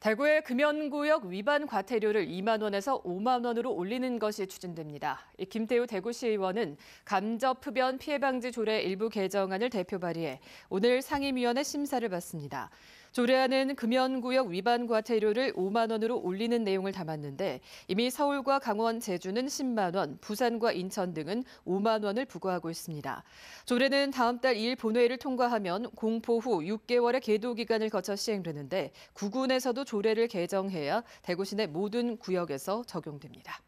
대구의 금연구역 위반 과태료를 2만 원에서 5만 원으로 올리는 것이 추진됩니다. 김태우 대구시의원은 감접흡연 피해방지 조례 일부 개정안을 대표 발의해 오늘 상임위원회 심사를 받습니다. 조례안은 금연구역 위반 과태료를 5만 원으로 올리는 내용을 담았는데 이미 서울과 강원, 제주는 10만 원, 부산과 인천 등은 5만 원을 부과하고 있습니다. 조례는 다음 달 2일 본회의를 통과하면 공포 후 6개월의 계도 기간을 거쳐 시행되는데 구군에서도 조례를 개정해야 대구 시내 모든 구역에서 적용됩니다.